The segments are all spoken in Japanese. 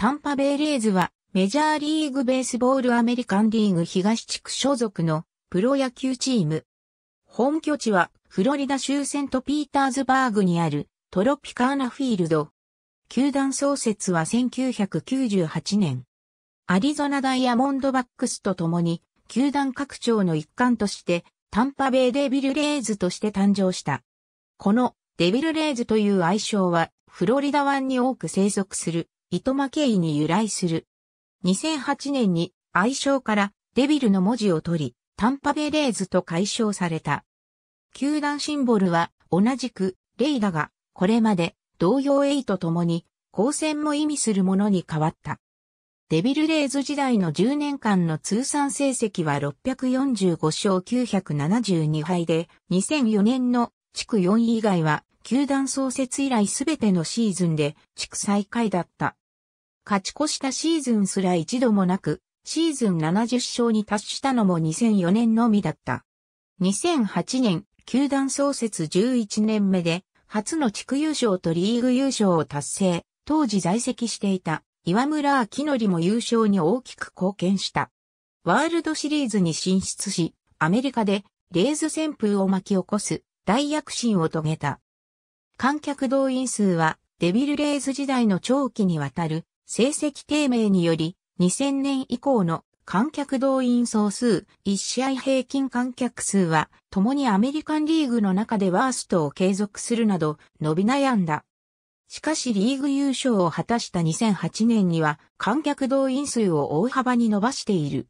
タンパベイレーズはメジャーリーグベースボールアメリカンリーグ東地区所属のプロ野球チーム。本拠地はフロリダ州セントピーターズバーグにあるトロピカーナフィールド。球団創設は1998年。アリゾナダイヤモンドバックスと共に球団拡張の一環としてタンパベイデビルレーズとして誕生した。このデビルレーズという愛称はフロリダ湾に多く生息する糸間経緯に由来する。2008年に愛称からデビルの文字を取り、タンパベレーズと解消された。球団シンボルは同じくレイだが、これまで同様エイと共に光線も意味するものに変わった。デビルレーズ時代の10年間の通算成績は645勝972敗で、2004年の地区4位以外は球団創設以来すべてのシーズンで地区最下位だった。勝ち越したシーズンすら一度もなく、シーズン70勝に達したのも2004年のみだった。2008年、球団創設11年目で、初の地区優勝とリーグ優勝を達成、当時在籍していた岩村明則も優勝に大きく貢献した。ワールドシリーズに進出し、アメリカでレーズ旋風を巻き起こす大躍進を遂げた。観客動員数はデビルレイズ時代の長期にわたる成績低迷により2000年以降の観客動員総数1試合平均観客数は共にアメリカンリーグの中でワーストを継続するなど伸び悩んだ。しかしリーグ優勝を果たした2008年には観客動員数を大幅に伸ばしている。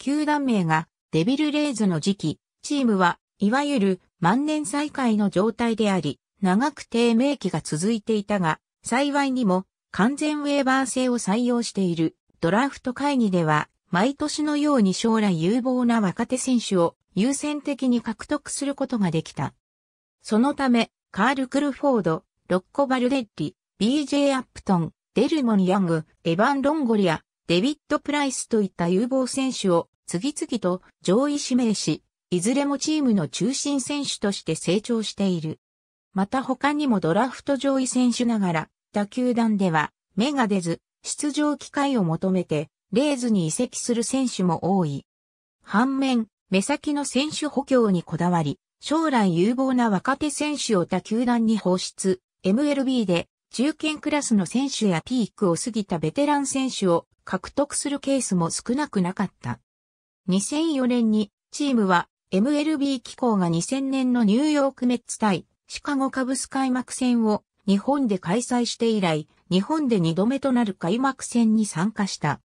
球団名がデビルレイズの時期、チームはいわゆる万年最下位の状態であり、長く低迷期が続いていたが、幸いにも完全ウェーバー制を採用しているドラフト会議では、毎年のように将来有望な若手選手を優先的に獲得することができた。そのため、カール・クルフォード、ロッコ・バルデッリ、BJ アップトン、デルモン・ヤング、エヴァン・ロンゴリア、デビッド・プライスといった有望選手を次々と上位指名し、いずれもチームの中心選手として成長している。また他にもドラフト上位選手ながら、他球団では、芽が出ず、出場機会を求めて、レーズに移籍する選手も多い。反面、目先の選手補強にこだわり、将来有望な若手選手を他球団に放出、MLB で中堅クラスの選手やピークを過ぎたベテラン選手を獲得するケースも少なくなかった。2004年にチームは MLB 機構が2000年のニューヨークメッツ対シカゴカブス開幕戦を日本で開催して以来、日本で2度目となる開幕戦に参加した。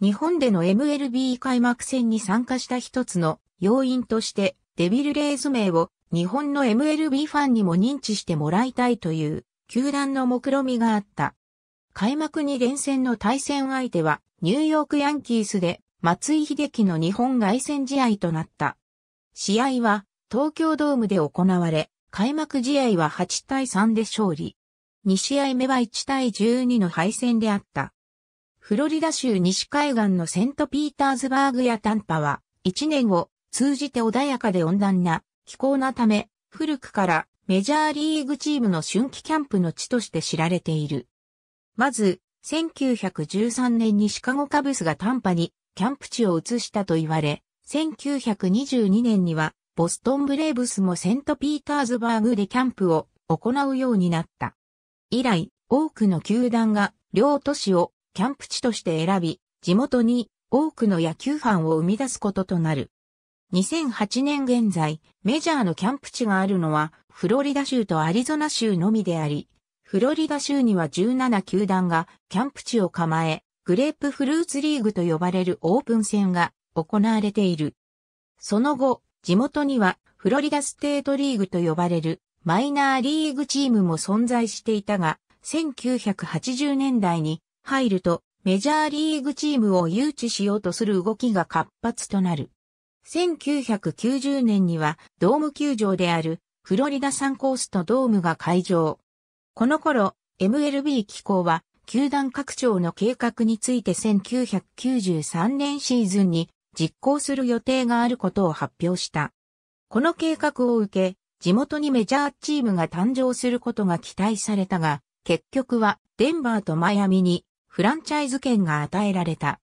日本での MLB 開幕戦に参加した一つの要因として、デビルレイズ名を日本の MLB ファンにも認知してもらいたいという、球団の目論みがあった。開幕に連戦の対戦相手は、ニューヨークヤンキースで、松井秀喜の日本外戦試合となった。試合は、東京ドームで行われ、開幕試合は8対3で勝利。2試合目は1対12の敗戦であった。フロリダ州西海岸のセントピーターズバーグやタンパは、1年を通じて穏やかで温暖な気候なため、古くからメジャーリーグチームの春季キャンプの地として知られている。まず、1913年にシカゴカブスがタンパにキャンプ地を移したと言われ、1922年にはボストンブレーブスもセントピーターズバーグでキャンプを行うようになった。以来、多くの球団が両都市をキャンプ地として選び、地元に多くの野球ファンを生み出すこととなる。2008年現在、メジャーのキャンプ地があるのは、フロリダ州とアリゾナ州のみであり、フロリダ州には17球団がキャンプ地を構え、グレープフルーツリーグと呼ばれるオープン戦が行われている。その後、地元にはフロリダステートリーグと呼ばれるマイナーリーグチームも存在していたが、1980年代に入るとメジャーリーグチームを誘致しようとする動きが活発となる。1990年にはドーム球場であるフロリダサンコーストドームが開場。この頃、MLB 機構は球団拡張の計画について1993年シーズンに実行する予定があることを発表した。この計画を受け、地元にメジャーチームが誕生することが期待されたが、結局はデンバーとマイアミにフランチャイズ権が与えられた。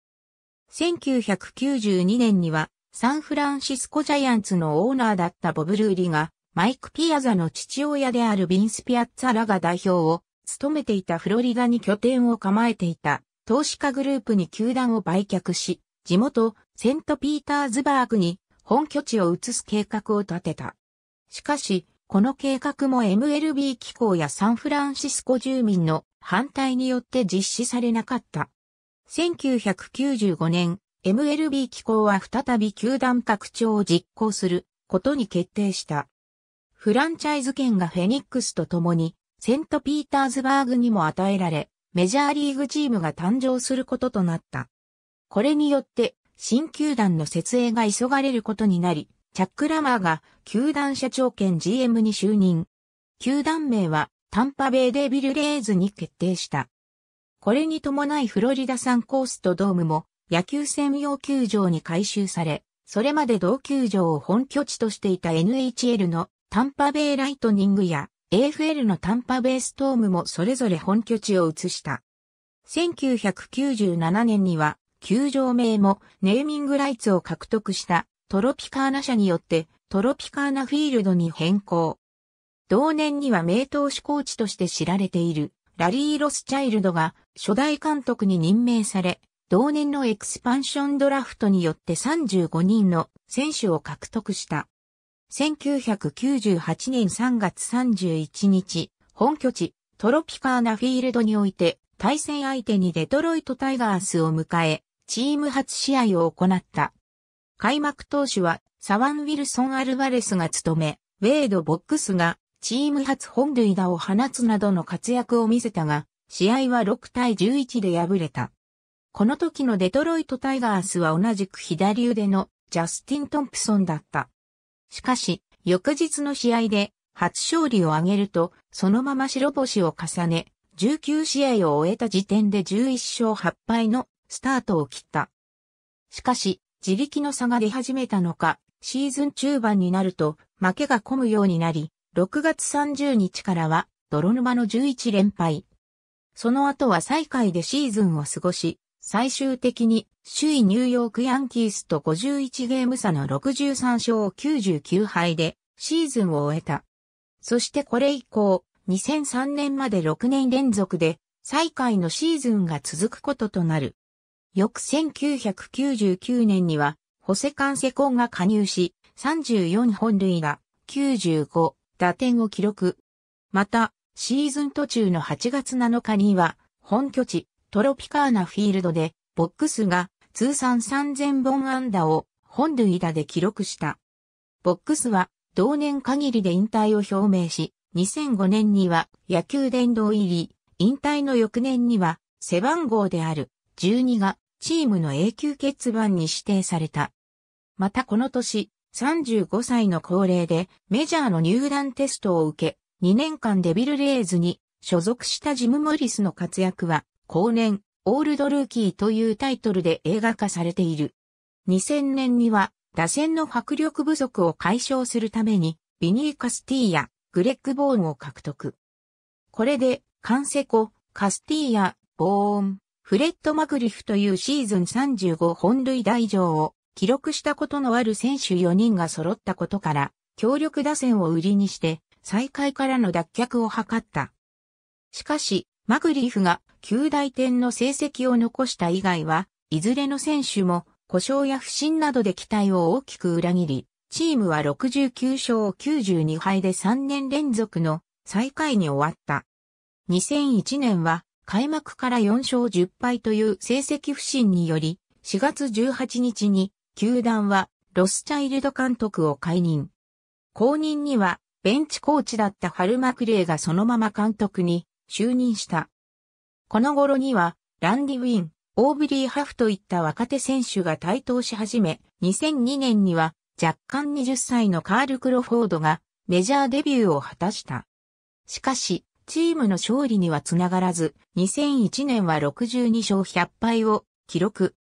1992年にはサンフランシスコジャイアンツのオーナーだったボブ・ルーリが、マイク・ピアザの父親であるビンス・ピアッツァらが代表を務めていたフロリダに拠点を構えていた投資家グループに球団を売却し、地元、セントピーターズバーグに本拠地を移す計画を立てた。しかし、この計画も MLB 機構やサンフランシスコ住民の反対によって実施されなかった。1995年、MLB 機構は再び球団拡張を実行することに決定した。フランチャイズ権がフェニックスと共にセントピーターズバーグにも与えられ、メジャーリーグチームが誕生することとなった。これによって、新球団の設営が急がれることになり、チャック・ラマーが球団社長兼 GM に就任。球団名はタンパベイデビルレーズに決定した。これに伴いフロリダ産コースとドームも野球専用球場に改修され、それまで同球場を本拠地としていた NHL のタンパベイライトニングや AFL のタンパベイストームもそれぞれ本拠地を移した。1997年には球場名もネーミングライツを獲得したトロピカーナ社によってトロピカーナフィールドに変更。同年には名投手コーチとして知られているラリー・ロスチャイルドが初代監督に任命され、同年のエクスパンションドラフトによって35人の選手を獲得した。1998年3月31日、本拠地、トロピカーナフィールドにおいて、対戦相手にデトロイトタイガースを迎え、チーム初試合を行った。開幕投手はサワン・ウィルソン・アルバレスが務め、ウェイド・ボックスがチーム初本塁打を放つなどの活躍を見せたが、試合は6対11で敗れた。この時のデトロイトタイガースは同じく左腕のジャスティン・トンプソンだった。しかし、翌日の試合で初勝利を挙げると、そのまま白星を重ね、19試合を終えた時点で11勝8敗のスタートを切った。しかし、自力の差が出始めたのか、シーズン中盤になると、負けが込むようになり、6月30日からは、泥沼の11連敗。その後は最下位でシーズンを過ごし、最終的に首位ニューヨークヤンキースと51ゲーム差の63勝99敗でシーズンを終えた。そしてこれ以降、2003年まで6年連続で最下位のシーズンが続くこととなる。翌1999年には、ホセカンセコンが加入し、34本塁打、95打点を記録。また、シーズン途中の8月7日には、本拠地、トロピカーナフィールドで、ボックスが通算3000本安打を本塁打で記録した。ボックスは同年限りで引退を表明し、2005年には野球殿堂入り、引退の翌年には背番号である12がチームの永久欠番に指定された。またこの年、35歳の高齢でメジャーの入団テストを受け、2年間デビルレイズに所属したジム・モリスの活躍は、後年、オールドルーキーというタイトルで映画化されている。2000年には、打線の迫力不足を解消するために、ビニー・カスティーヤ、グレッグ・ボーンを獲得。これで、カンセコ、カスティーヤ、ボーン、フレッド・マグリフというシーズン35本塁打以上を記録したことのある選手4人が揃ったことから、強力打線を売りにして、再開からの脱却を図った。しかし、マグリフが旧大点の成績を残した以外は、いずれの選手も故障や不振などで期待を大きく裏切り、チームは69勝92敗で3年連続の最下位に終わった。2001年は開幕から4勝10敗という成績不振により、4月18日に球団はロスチャイルド監督を解任。後任にはベンチコーチだったハルマクレイがそのまま監督に就任した。この頃にはランディ・ウィン、オーブリー・ハフといった若手選手が台頭し始め、2002年には若干20歳のカール・クロフォードがメジャーデビューを果たした。しかし、チームの勝利にはつながらず、2001年は62勝100敗を記録。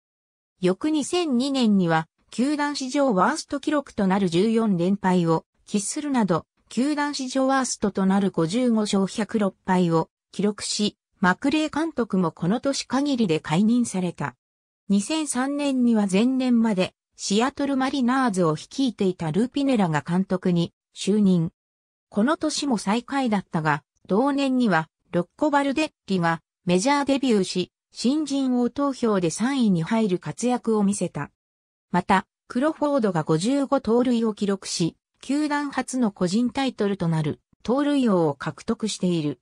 翌2002年には、球団史上ワースト記録となる14連敗を喫するなど、球団史上ワーストとなる55勝106敗を記録し、マクレー監督もこの年限りで解任された。2003年には前年までシアトルマリナーズを率いていたルーピネラが監督に就任。この年も最下位だったが、同年には、ロッコ・バルデッリがメジャーデビューし、新人王投票で3位に入る活躍を見せた。また、クロフォードが55盗塁を記録し、球団初の個人タイトルとなる盗塁王を獲得している。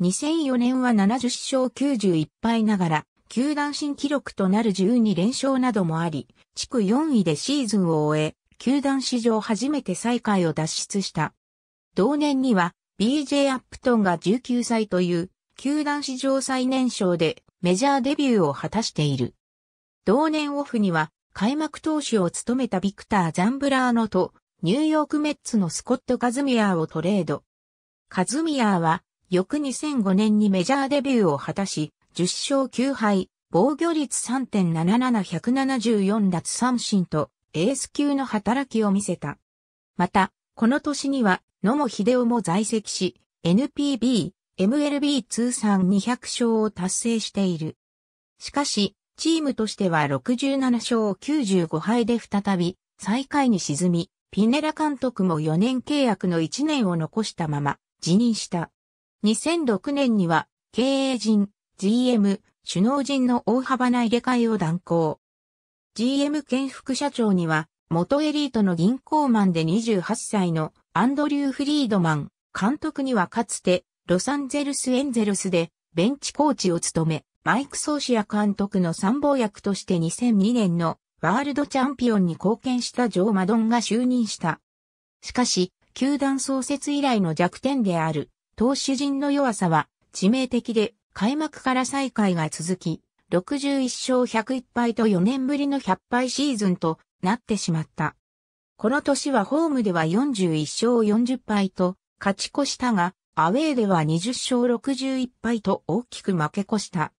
2004年は70勝91敗ながら、球団新記録となる12連勝などもあり、地区4位でシーズンを終え、球団史上初めて最下位を脱出した。同年には、BJ アップトンが19歳という、球団史上最年少でメジャーデビューを果たしている。同年オフには、開幕投手を務めたビクター・ザンブラーノと、ニューヨークメッツのスコット・カズミアーをトレード。カズミアーは、翌2005年にメジャーデビューを果たし、10勝9敗、防御率3.77174奪三振と、エース級の働きを見せた。また、この年には野茂秀夫も在籍し、NPB、MLB 通算200勝を達成している。しかし、チームとしては67勝95敗で再び最下位に沈み、ピネラ監督も4年契約の1年を残したまま辞任した。2006年には経営陣、GM、首脳陣の大幅な入れ替えを断行。GM 兼副社長には元エリートの銀行マンで28歳のアンドリュー・フリードマン、監督にはかつてロサンゼルス・エンゼルスでベンチコーチを務め、マイク・ソーシア監督の参謀役として2002年のワールドチャンピオンに貢献したジョー・マドンが就任した。しかし、球団創設以来の弱点である投手陣の弱さは致命的で開幕から再開が続き、61勝101敗と4年ぶりの100敗シーズンとなってしまった。この年はホームでは41勝40敗と勝ち越したが、アウェーでは20勝61敗と大きく負け越した。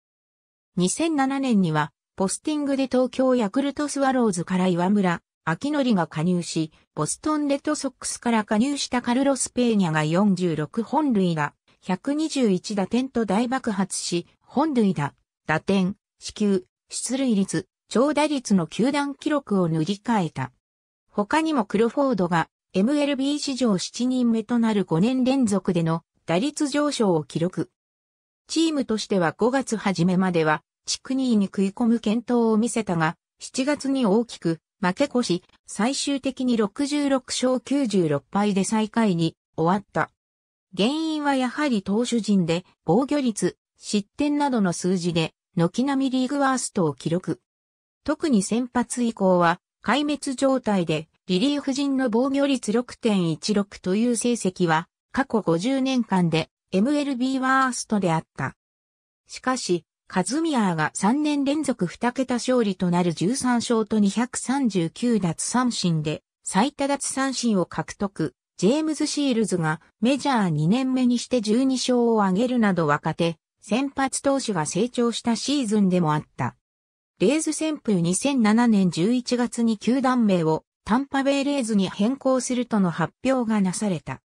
2007年には、ポスティングで東京ヤクルトスワローズから岩村、秋則が加入し、ボストンレッドソックスから加入したカルロス・ペーニャが46本塁打、121打点と大爆発し、本塁打、打点、支給、出塁率、長打率の球団記録を塗り替えた。他にもクロフォードが MLB 史上7人目となる5年連続での打率上昇を記録。チームとしては5月初めまでは地区2位に食い込む検討を見せたが、7月に大きく負け越し、最終的に66勝96敗で最下位に終わった。原因はやはり投手陣で防御率、失点などの数字で、軒並みリーグワーストを記録。特に先発以降は壊滅状態でリリーフ陣の防御率6.16という成績は過去50年間で MLB ワーストであった。しかし、カズミアーが3年連続2桁勝利となる13勝と239奪三振で最多奪三振を獲得。ジェームズ・シールズがメジャー2年目にして12勝を挙げるなど若手、先発投手が成長したシーズンでもあった。レーズ旋風2007年11月に球団名をタンパベイレーズに変更するとの発表がなされた。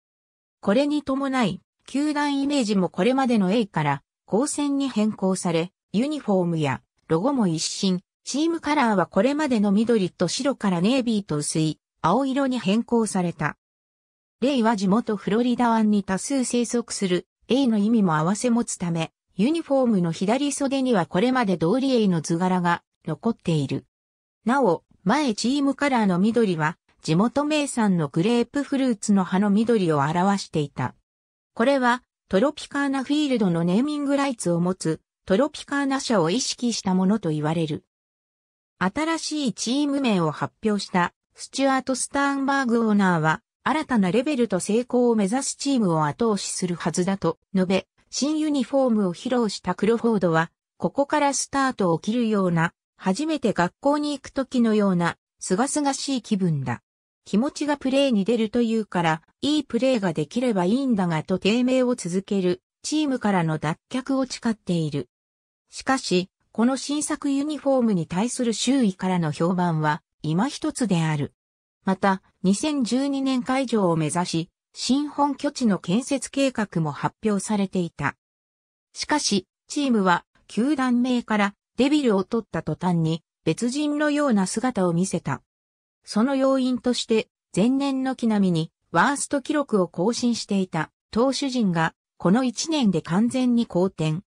これに伴い、球団イメージもこれまでの A から高線に変更され、ユニフォームやロゴも一新、チームカラーはこれまでの緑と白からネイビーと薄い青色に変更された。レイは地元フロリダ湾に多数生息する A の意味も合わせ持つため、ユニフォームの左袖にはこれまで通りエイの図柄が残っている。なお、前チームカラーの緑は、地元名産のグレープフルーツの葉の緑を表していた。これは、トロピカーナフィールドのネーミングライツを持つ、トロピカーナ社を意識したものと言われる。新しいチーム名を発表したスチュアート・スターンバーグオーナーは新たなレベルと成功を目指すチームを後押しするはずだと述べ、新ユニフォームを披露したクロフォードは、ここからスタートを切るような、初めて学校に行く時のような、すがすがしい気分だ。気持ちがプレーに出るというから、いいプレーができればいいんだがと低迷を続ける、チームからの脱却を誓っている。しかし、この新作ユニフォームに対する周囲からの評判は、今一つである。また、2012年会場を目指し、新本拠地の建設計画も発表されていた。しかし、チームは球団名からデビルを取った途端に別人のような姿を見せた。その要因として、前年の木並みにワースト記録を更新していた投手陣がこの1年で完全に好転。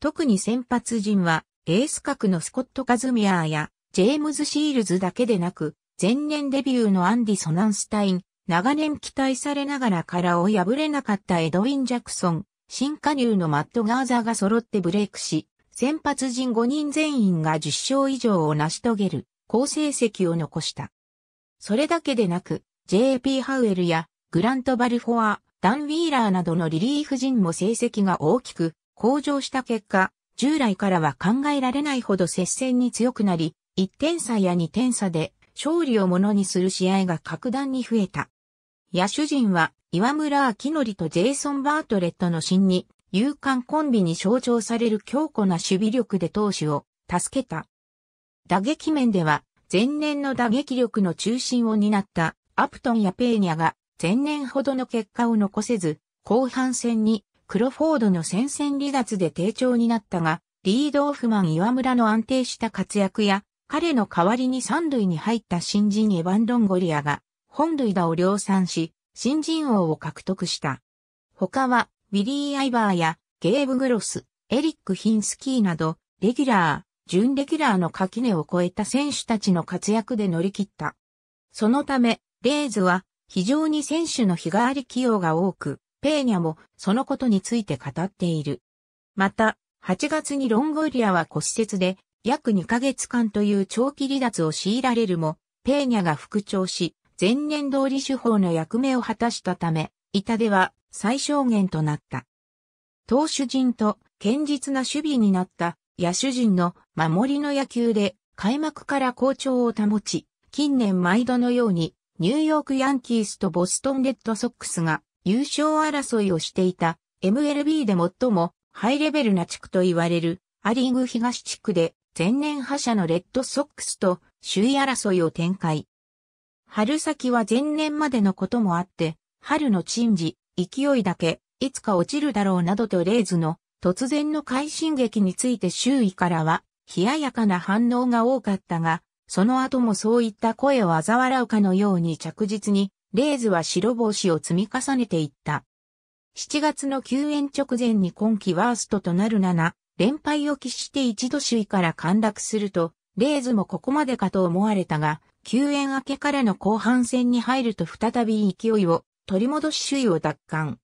特に先発陣はエース格のスコット・カズミアーやジェームズ・シールズだけでなく前年デビューのアンディ・ソナンスタイン、長年期待されながら殻を破れなかったエドウィン・ジャクソン、新加入のマット・ガーザーが揃ってブレイクし、先発陣5人全員が10勝以上を成し遂げる好成績を残した。それだけでなく、JP ハウエルやグラント・バルフォア、ダン・ウィーラーなどのリリーフ陣も成績が大きく向上した結果、従来からは考えられないほど接戦に強くなり、1点差や2点差で勝利をものにする試合が格段に増えた。野手陣は岩村明則とジェイソン・バートレットの新に、勇敢コンビに象徴される強固な守備力で投手を助けた。打撃面では、前年の打撃力の中心を担ったアプトンやペーニャが前年ほどの結果を残せず、後半戦にクロフォードの戦線離脱で低調になったが、リードオフマン岩村の安定した活躍や、彼の代わりに三塁に入った新人エヴァン・ドンゴリアが本塁打を量産し、新人王を獲得した。他は、ウィリー・アイバーや、ゲーブ・グロス、エリック・ヒンスキーなど、レギュラー、準レギュラーの垣根を超えた選手たちの活躍で乗り切った。そのため、レイズは、非常に選手の日替わり起用が多く、ペーニャもそのことについて語っている。また、8月にロンゴリアは骨折で、約2ヶ月間という長期離脱を強いられるも、ペーニャが復調し、前年通り手法の役目を果たしたため、板では最小限となった。投手陣と堅実な守備になった野手陣の守りの野球で開幕から好調を保ち、近年毎度のようにニューヨークヤンキースとボストンレッドソックスが優勝争いをしていた MLB で最もハイレベルな地区と言われるアリング東地区で前年覇者のレッドソックスと首位争いを展開。春先は前年までのこともあって、春の珍事、勢いだけ、いつか落ちるだろうなどとレーズの突然の快進撃について周囲からは、冷ややかな反応が多かったが、その後もそういった声を嘲笑うかのように着実に、レーズは白帽子を積み重ねていった。7月の休園直前に今季ワーストとなる7、連敗を喫して一度首位から陥落すると、レーズもここまでかと思われたが、休園明けからの後半戦に入ると再び勢いを取り戻し首位を奪還。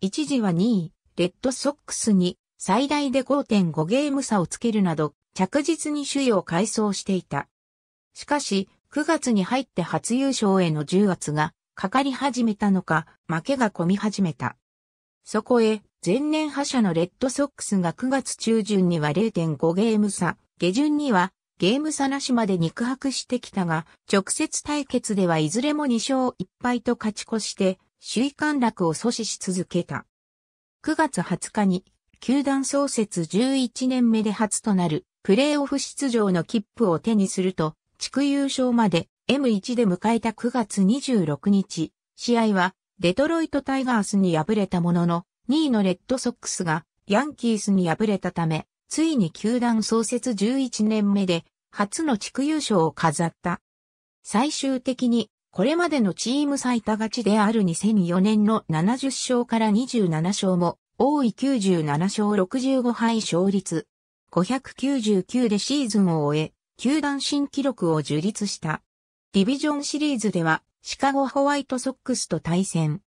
一時は2位、レッドソックスに最大で5.5ゲーム差をつけるなど、着実に首位を改装していた。しかし、9月に入って初優勝への重圧がかかり始めたのか、負けが込み始めた。そこへ、前年覇者のレッドソックスが9月中旬には0.5ゲーム差、下旬にはゲーム差なしまで肉薄してきたが、直接対決ではいずれも2勝1敗と勝ち越して、首位陥落を阻止し続けた。9月20日に、球団創設11年目で初となる、プレーオフ出場の切符を手にすると、地区優勝まで M1 で迎えた9月26日、試合はデトロイトタイガースに敗れたものの、2位のレッドソックスがヤンキースに敗れたため、ついに球団創設11年目で初の地区優勝を飾った。最終的に、これまでのチーム最多勝ちである2004年の70勝から27勝も、多い97勝65敗勝率。599でシーズンを終え、球団新記録を樹立した。ディビジョンシリーズでは、シカゴホワイトソックスと対戦。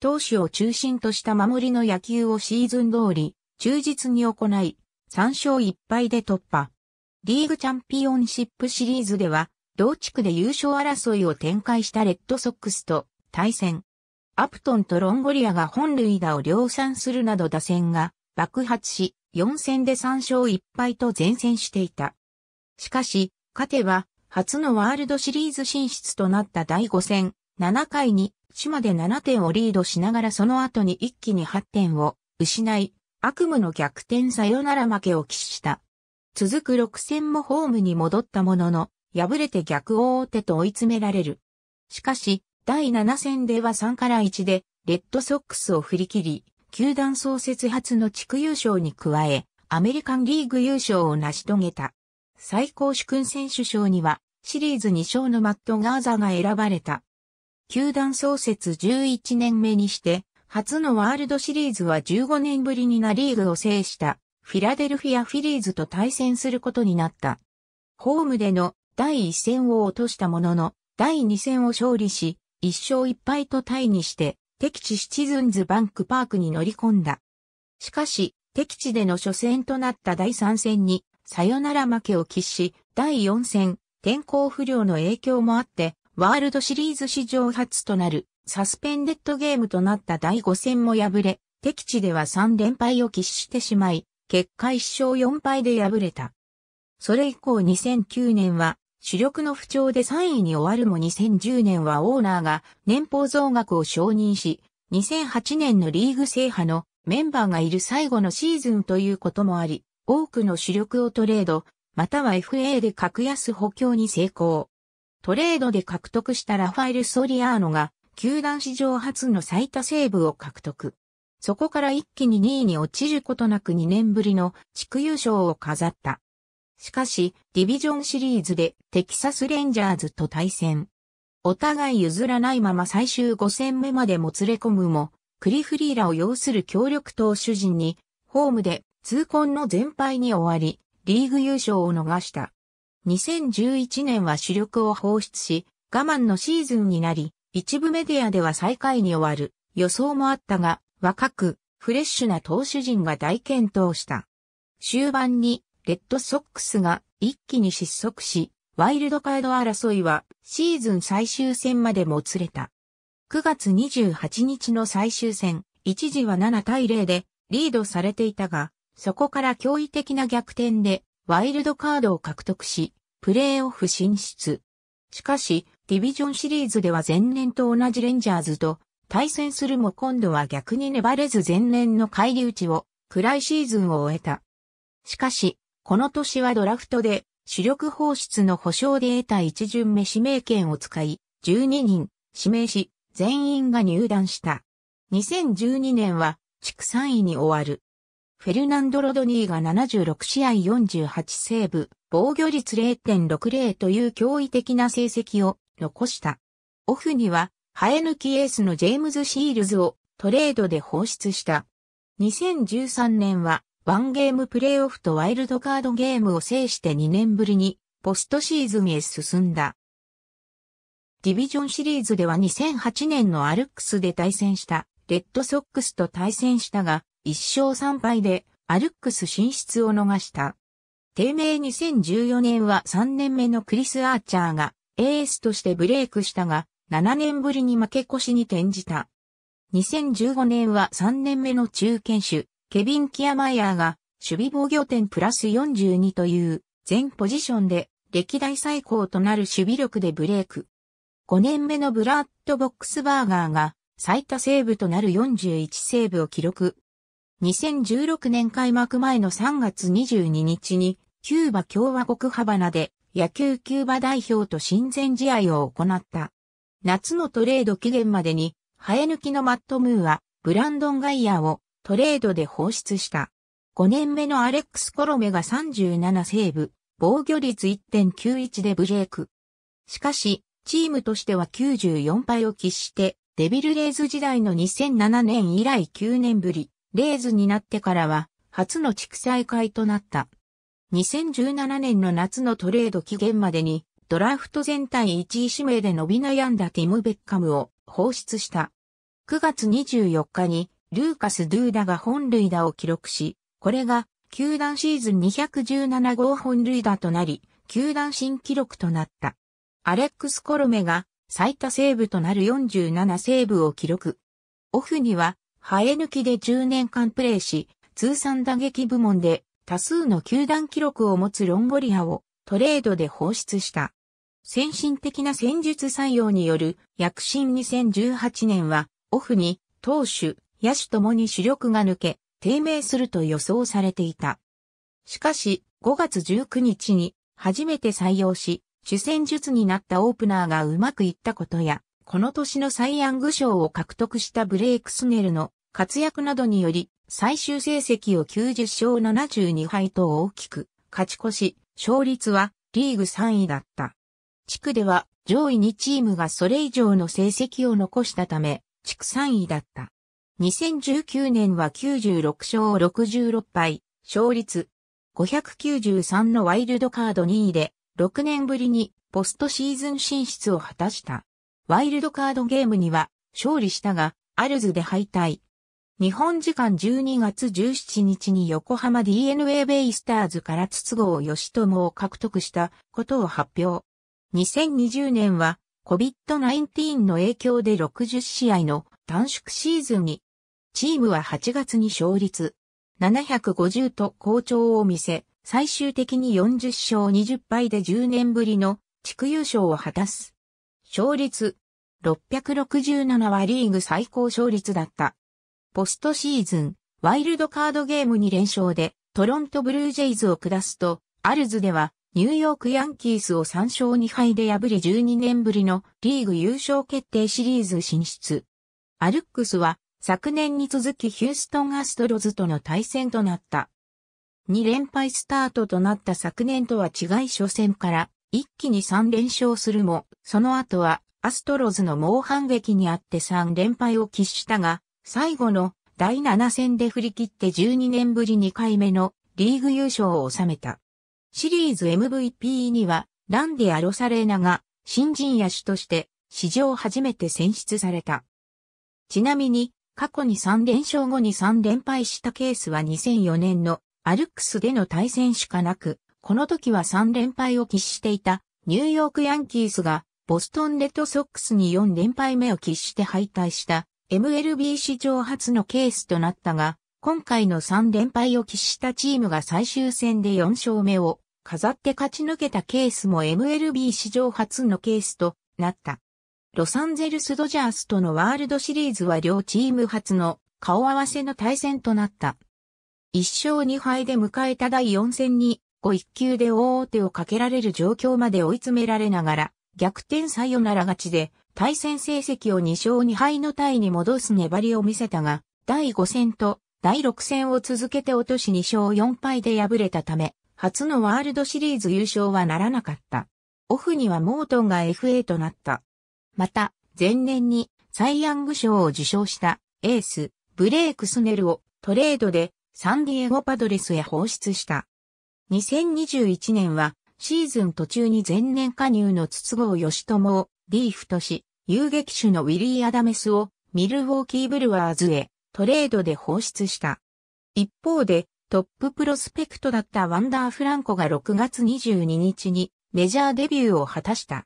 投手を中心とした守りの野球をシーズン通り、忠実に行い、3勝1敗で突破。リーグチャンピオンシップシリーズでは、同地区で優勝争いを展開したレッドソックスと対戦。アプトンとロンゴリアが本塁打を量産するなど打線が爆発し、4戦で3勝1敗と前線していた。しかし、勝てば、初のワールドシリーズ進出となった第5戦、7回に、島で7点をリードしながらその後に一気に8点を失い、悪夢の逆転さよなら負けを喫した。続く6戦もホームに戻ったものの、敗れて逆王手と追い詰められる。しかし、第7戦では3から1で、レッドソックスを振り切り、球団創設初の地区優勝に加え、アメリカンリーグ優勝を成し遂げた。最高主君選手賞には、シリーズ2勝のマット・ガーザが選ばれた。球団創設11年目にして、初のワールドシリーズは15年ぶりにナリーグを制した。フィラデルフィア・フィリーズと対戦することになった。ホームでの第1戦を落としたものの、第2戦を勝利し、1勝1敗とタイにして、敵地シチズンズバンクパークに乗り込んだ。しかし、敵地での初戦となった第3戦に、サヨナラ負けを喫し、第4戦、天候不良の影響もあって、ワールドシリーズ史上初となる、サスペンデッドゲームとなった第5戦も敗れ、敵地では3連敗を喫してしまい、結果1勝4敗で敗れた。それ以降2009年は主力の不調で3位に終わるも2010年はオーナーが年俸増額を承認し、2008年のリーグ制覇のメンバーがいる最後のシーズンということもあり、多くの主力をトレード、または FA で格安補強に成功。トレードで獲得したラファエル・ソリアーノが、球団史上初の最多セーブを獲得。そこから一気に2位に落ちることなく2年ぶりの地区優勝を飾った。しかし、ディビジョンシリーズでテキサスレンジャーズと対戦。お互い譲らないまま最終5戦目までもつれ込むも、クリフリーラを擁する強力投手陣に、ホームで痛恨の全敗に終わり、リーグ優勝を逃した。2011年は主力を放出し、我慢のシーズンになり、一部メディアでは最下位に終わる予想もあったが、若く、フレッシュな投手陣が大健闘した。終盤に、レッドソックスが一気に失速し、ワイルドカード争いはシーズン最終戦までもつれた。9月28日の最終戦、一時は7対0でリードされていたが、そこから驚異的な逆転でワイルドカードを獲得し、プレーオフ進出。しかし、ディビジョンシリーズでは前年と同じレンジャーズと対戦するも今度は逆に粘れず前年の返り討ちを、暗いシーズンを終えた。しかし、この年はドラフトで、主力放出の保証で得た一巡目指名権を使い、12人指名し、全員が入団した。2012年は、地区3位に終わる。フェルナンド・ロドニーが76試合48セーブ、防御率0.60という驚異的な成績を残した。オフには生え抜きエースのジェームズ・シールズをトレードで放出した。2013年は、ワンゲームプレイオフとワイルドカードゲームを制して2年ぶりに、ポストシーズンへ進んだ。ディビジョンシリーズでは2008年のアルックスで対戦した、レッドソックスと対戦したが、1勝3敗で、アルックス進出を逃した。低迷2014年は3年目のクリス・アーチャーが、エースとしてブレイクしたが、7年ぶりに負け越しに転じた。2015年は3年目の中堅手、ケビン・キアマイヤーが、守備防御点プラス42という、全ポジションで、歴代最高となる守備力でブレイク。5年目のブラッド・ボックスバーガーが、最多セーブとなる41セーブを記録。2016年開幕前の3月22日に、キューバ共和国ハバナで野球キューバ代表と親善試合を行った。夏のトレード期限までに、生え抜きのマット・ムーは、ブランドン・ガイアをトレードで放出した。5年目のアレックス・コロメが37セーブ、防御率1.91でブレイク。しかし、チームとしては94敗を喫して、デビルレーズ時代の2007年以来9年ぶり、レーズになってからは、初の地区再開となった。2017年の夏のトレード期限までに、ドラフト全体1位指名で伸び悩んだティム・ベッカムを放出した。9月24日にルーカス・ドゥーダが本塁打を記録し、これが球団シーズン217号本塁打となり、球団新記録となった。アレックス・コロメが最多セーブとなる47セーブを記録。オフには生え抜きで10年間プレーし、通算打撃部門で多数の球団記録を持つロンゴリアをトレードで放出した。先進的な戦術採用による躍進2018年は、オフに投手、野手ともに主力が抜け、低迷すると予想されていた。しかし、5月19日に初めて採用し、主戦術になったオープナーがうまくいったことや、この年のサイ・ヤング賞を獲得したブレイクスネルの活躍などにより、最終成績を90勝72敗と大きく勝ち越し、勝率はリーグ3位だった。地区では上位2チームがそれ以上の成績を残したため、地区3位だった。2019年は96勝66敗、勝率593のワイルドカード2位で、6年ぶりにポストシーズン進出を果たした。ワイルドカードゲームには勝利したが、アルズで敗退。日本時間12月17日に横浜 DNA ベイスターズから筒香義友を獲得したことを発表。2020年は COVID-19 の影響で60試合の短縮シーズンに、チームは8月に勝率750と好調を見せ、最終的に40勝20敗で10年ぶりの地区優勝を果たす。勝率667はリーグ最高勝率だった。ポストシーズン、ワイルドカードゲームに連勝でトロントブルージェイズを下すと、アルズではニューヨークヤンキースを3勝2敗で破り12年ぶりのリーグ優勝決定シリーズ進出。アルックスは昨年に続きヒューストンアストロズとの対戦となった。2連敗スタートとなった昨年とは違い初戦から一気に3連勝するも、その後はアストロズの猛反撃にあって3連敗を喫したが、最後の第7戦で振り切って12年ぶり2回目のリーグ優勝を収めた。シリーズ MVP には、ランディ・アロサレーナが新人野手として史上初めて選出された。ちなみに、過去に3連勝後に3連敗したケースは2004年のアルックスでの対戦しかなく、この時は3連敗を喫していたニューヨークヤンキースがボストンレッドソックスに4連敗目を喫して敗退した MLB 史上初のケースとなったが、今回の3連敗を喫したチームが最終戦で4勝目を飾って勝ち抜けたケースも MLB 史上初のケースとなった。ロサンゼルスドジャースとのワールドシリーズは両チーム初の顔合わせの対戦となった。1勝2敗で迎えた第4戦に51球で大手をかけられる状況まで追い詰められながら、逆転サヨナラ勝ちで、対戦成績を2勝2敗のタイに戻す粘りを見せたが、第5戦と第6戦を続けて落とし2勝4敗で敗れたため、初のワールドシリーズ優勝はならなかった。オフにはモートンが FA となった。また、前年にサイ・ヤング賞を受賞したエース、ブレイク・スネルをトレードでサンディエゴパドレスへ放出した。2021年はシーズン途中に前年加入の筒香義友をリーフとし、遊撃手のウィリー・アダメスをミルウォーキー・ブルワーズへトレードで放出した。一方で、トッププロスペクトだったワンダー・フランコが6月22日にメジャーデビューを果たした。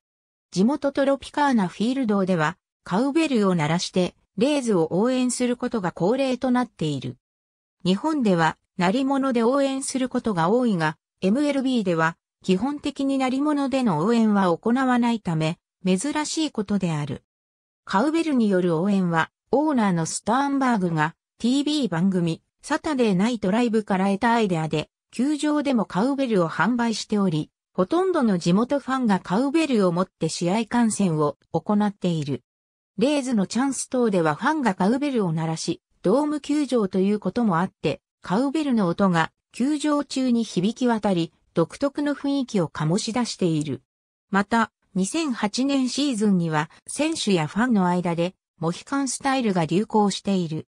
地元トロピカーナフィールドでは、カウベルを鳴らして、レーズを応援することが恒例となっている。日本では、鳴り物で応援することが多いが、MLB では、基本的に鳴り物での応援は行わないため、珍しいことである。カウベルによる応援は、オーナーのスターンバーグが TV 番組サタデーナイトライブから得たアイデアで球場でもカウベルを販売しており、ほとんどの地元ファンがカウベルを持って試合観戦を行っている。レーズのチャンス等ではファンがカウベルを鳴らし、ドーム球場ということもあって、カウベルの音が球場中に響き渡り、独特の雰囲気を醸し出している。また、2008年シーズンには選手やファンの間でモヒカンスタイルが流行している。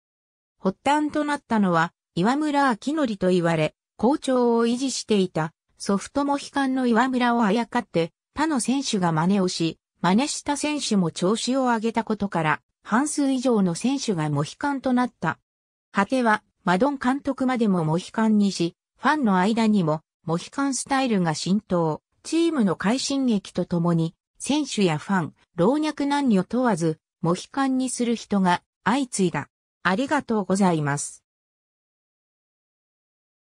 発端となったのは、岩村明則と言われ、好調を維持していた、ソフトモヒカンの岩村をあやかって、他の選手が真似をし、真似した選手も調子を上げたことから、半数以上の選手がモヒカンとなった。果ては、マドン監督までもモヒカンにし、ファンの間にも、モヒカンスタイルが浸透、チームの快進撃とともに、選手やファン、老若男女問わず、モヒカンにする人が相次いだ。ありがとうございます。